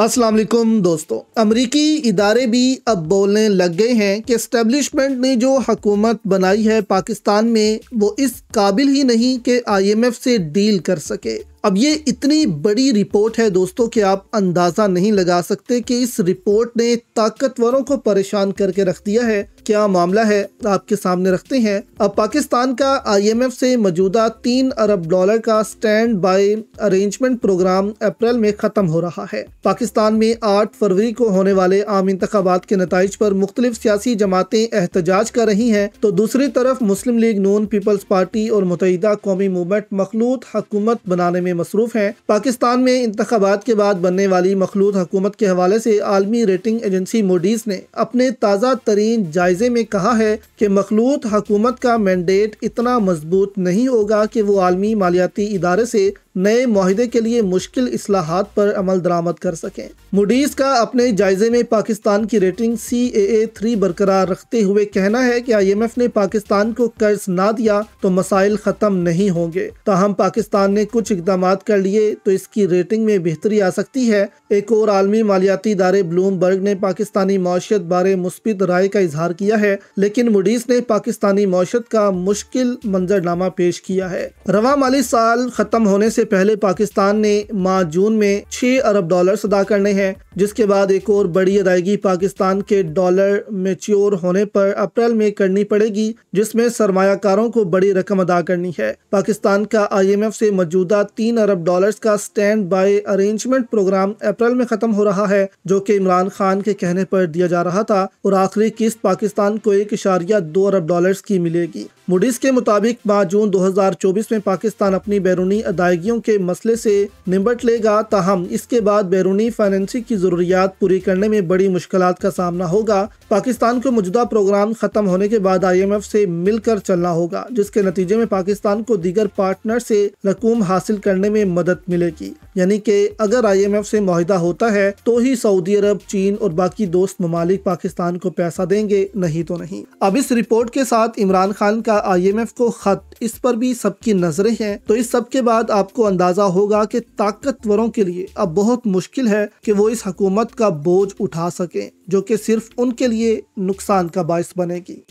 अस्सलाम वालेकुम दोस्तों अमरीकी इदारे भी अब बोलने लग गए हैं कि इस्टेबलिशमेंट ने जो हकूमत बनाई है पाकिस्तान में वो इस काबिल ही नहीं कि आईएमएफ से डील कर सके अब ये इतनी बड़ी रिपोर्ट है दोस्तों कि आप अंदाज़ा नहीं लगा सकते कि इस रिपोर्ट ने ताकतवरों को परेशान करके रख दिया है क्या मामला है आपके सामने रखते हैं अब पाकिस्तान का आईएमएफ से मौजूदा तीन अरब डॉलर का स्टैंड बाय अरेंजमेंट प्रोग्राम अप्रैल में खत्म हो रहा है पाकिस्तान में आठ फरवरी को होने वाले आम इंतबात के नतज पर मुख्तलिफ सियासी जमातें एहतजाज कर रही हैं तो दूसरी तरफ Muslim League Noon Peoples Party और मुतहदा कौमी मूवमेंट मखलूत हकूमत बनाने में मसरूफ है पाकिस्तान में इंतबात के बाद बनने वाली मखलूत हकूमत के हवाले से आलमी रेटिंग एजेंसी मोडीज ने अपने ताज़ा तरीन जायजे जायजे में कहा है कि मखलूत हकूमत का मैंडेट इतना मजबूत नहीं होगा कि वो आलमी मालियाती इदारे से नए माहे के लिए मुश्किल असलाहत पर अमल दरामद कर सकें मुडीज़ का अपने जायजे में पाकिस्तान की रेटिंग सी ए थ्री बरकरार रखते हुए कहना है कि आई एम एफ ने पाकिस्तान को कर्ज ना दिया तो मसाइल ख़त्म नहीं होंगे ताहम पाकिस्तान ने कुछ इकदाम कर लिए तो इसकी रेटिंग में बेहतरी आ सकती है एक और आलमी मालियाती इदारे ब्लूमबर्ग ने पाकिस्तानी मौशत बारे मुस्बित राय का इजहार किया है लेकिन मुडीज़ ने पाकिस्तानी मौशत का मुश्किल मंजरनामा पेश किया है रवा माली साल ख़त्म होने से से पहले पाकिस्तान ने माह जून में 6 अरब डॉलर अदा करने हैं जिसके बाद एक और बड़ी अदायगी पाकिस्तान के डॉलर मेच्योर होने पर अप्रैल में करनी पड़ेगी जिसमें सरमाकारों को बड़ी रकम अदा करनी है पाकिस्तान का आईएमएफ से मौजूदा तीन अरब डॉलर्स का स्टैंड बाय अरेंजमेंट प्रोग्राम अप्रैल में खत्म हो रहा है जो कि इमरान खान के कहने पर दिया जा रहा था और आखिरी किस्त पाकिस्तान को एक इशारिया दो अरब डॉलर की मिलेगी मुडिस के मुताबिक माह जून दो में पाकिस्तान अपनी बैरूनी अदायगी पार्टियों के मसले से निबट लेगा तहम इसके बाद बैरूनी फाइनेंसिंग की जरूरियात पूरी करने में बड़ी मुश्किल का सामना होगा पाकिस्तान को मौजूदा प्रोग्राम खत्म होने के बाद आई एम एफ से मिलकर चलना होगा जिसके नतीजे में पाकिस्तान को दीगर पार्टनर से रकूम हासिल करने में मदद मिलेगी यानी कि अगर आई एम एफ से माहिदा होता है तो ही सऊदी अरब चीन और बाकी दोस्त ममालिक पाकिस्तान को पैसा देंगे नहीं तो नहीं अब इस रिपोर्ट के साथ इमरान खान का आई एम एफ को खत इस पर भी सबकी नजरें हैं तो इस सब के बाद आपको अंदाजा होगा कि ताकतवरों के लिए अब बहुत मुश्किल है कि वो इस हकूमत का बोझ उठा सकें जो कि सिर्फ उनके लिए नुकसान का बायस बनेगी